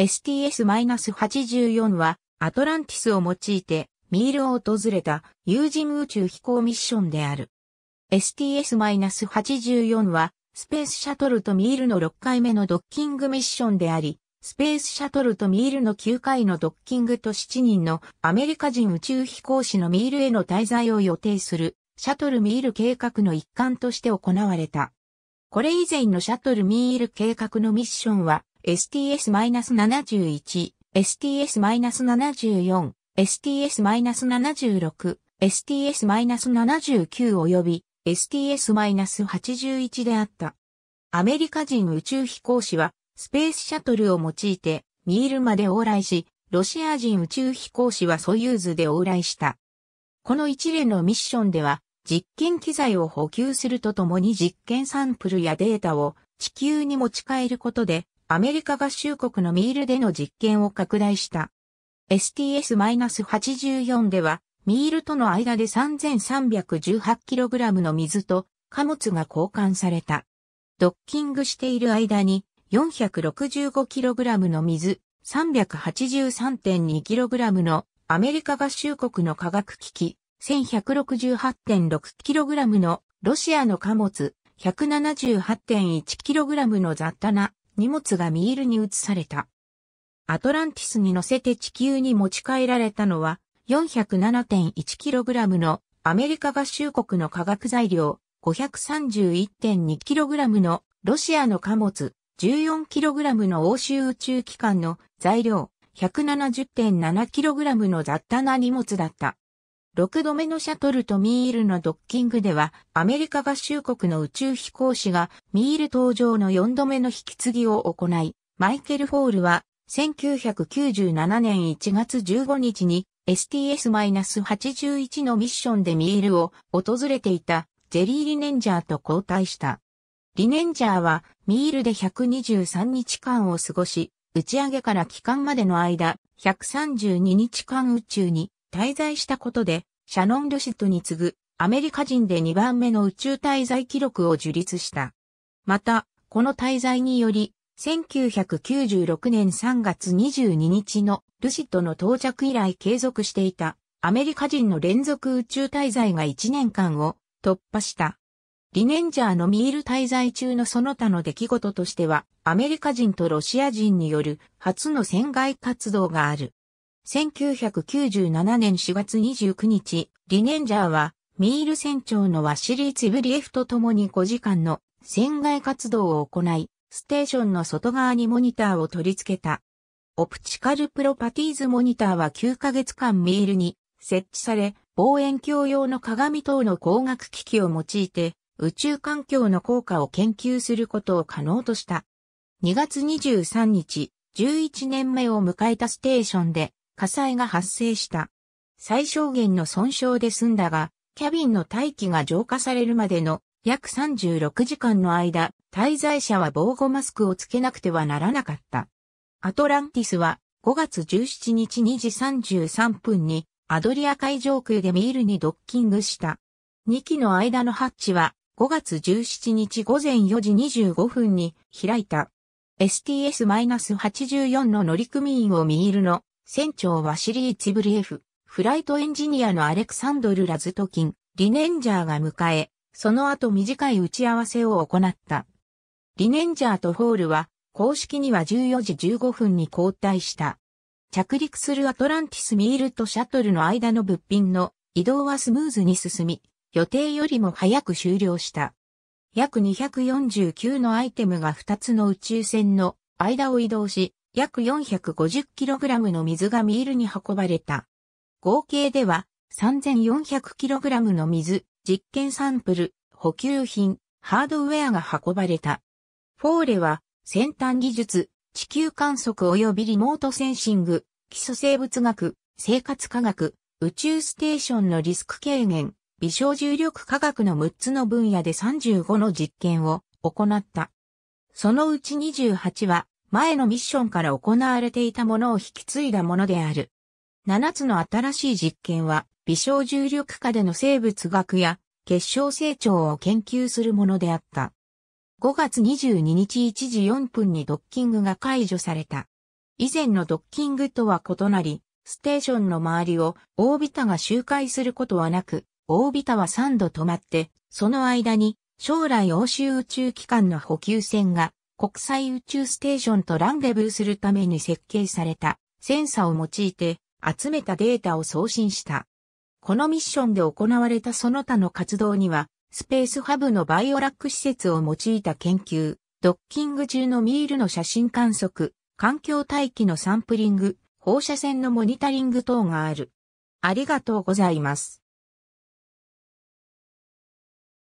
STS-84 はアトランティスを用いてミールを訪れた有人宇宙飛行ミッションである。STS-84 はスペースシャトルとミールの6回目のドッキングミッションであり、スペースシャトルとミールの9回のドッキングと7人のアメリカ人宇宙飛行士のミールへの滞在を予定するシャトルミール計画の一環として行われた。これ以前のシャトルミール計画のミッションは STS-71、STS-74、STS-76、STS-79 及び STS-81 であった。アメリカ人宇宙飛行士はスペースシャトルを用いてミールまで往来し、ロシア人宇宙飛行士はソユーズで往来した。この一連のミッションでは実験機材を補給するとともに実験サンプルやデータを地球に持ち帰ることでアメリカ合衆国のミールでの実験を拡大した。STS-84 では、ミールとの間で 3318kg の水と貨物が交換された。ドッキングしている間に 465kg の水、383.2kg のアメリカ合衆国の化学機器、1168.6kg のロシアの貨物、178.1kg の雑多な荷物がミールに移された。アトランティスに乗せて地球に持ち帰られたのは 407.1kg のアメリカ合衆国の化学材料 531.2kg のロシアの貨物 14kg の欧州宇宙機関の材料 170.7kg の雑多な荷物だった。6度目のシャトルとミールのドッキングでは、アメリカ合衆国の宇宙飛行士がミール登場の4度目の引き継ぎを行い、マイケル・フォールは1997年1月15日に STS-81 のミッションでミールを訪れていたジェリー・リネンジャーと交代した。リネンジャーはミールで123日間を過ごし、打ち上げから帰還までの間、132日間宇宙に滞在したことで、シャノン・ルシットに次ぐアメリカ人で2番目の宇宙滞在記録を樹立した。また、この滞在により、1996年3月22日のルシットの到着以来継続していたアメリカ人の連続宇宙滞在が1年間を突破した。リネンジャーのミール滞在中のその他の出来事としては、アメリカ人とロシア人による初の船外活動がある。1997年4月29日、リネンジャーは、ミール船長のワシリー・ツブリエフと共に5時間の船外活動を行い、ステーションの外側にモニターを取り付けた。オプチカルプロパティーズモニターは9ヶ月間ミールに設置され、望遠鏡用の鏡等の光学機器を用いて、宇宙環境の効果を研究することを可能とした。2月23日、11年目を迎えたステーションで、火災が発生した。最小限の損傷で済んだが、キャビンの大気が浄化されるまでの約36時間の間、滞在者は防護マスクをつけなくてはならなかった。アトランティスは5月17日2時33分にアドリア海上空でミールにドッキングした。2機の間のハッチは5月17日午前4時25分に開いた。STS-84 の乗組員をミールの船長はシリー・チブリエフ、フライトエンジニアのアレクサンドル・ラズトキン、リネンジャーが迎え、その後短い打ち合わせを行った。リネンジャーとホールは、公式には14時15分に交代した。着陸するアトランティスミールとシャトルの間の物品の移動はスムーズに進み、予定よりも早く終了した。約249のアイテムが2つの宇宙船の間を移動し、約 450kg の水がミールに運ばれた。合計では 3400kg の水、実験サンプル、補給品、ハードウェアが運ばれた。フォーレは先端技術、地球観測及びリモートセンシング、基礎生物学、生活科学、宇宙ステーションのリスク軽減、微小重力科学の6つの分野で35の実験を行った。そのうち28は前のミッションから行われていたものを引き継いだものである。7つの新しい実験は、微小重力下での生物学や結晶成長を研究するものであった。5月22日1時4分にドッキングが解除された。以前のドッキングとは異なり、ステーションの周りをオービタが周回することはなく、オービタは3度止まって、その間に将来欧州宇宙機関の補給船が国際宇宙ステーションとランデブーするために設計されたセンサを用いて集めたデータを送信した。このミッションで行われたその他の活動には、スペースハブのバイオラック施設を用いた研究、ドッキング中のミールの写真観測、環境大気のサンプリング、放射線のモニタリング等がある。ありがとうございます。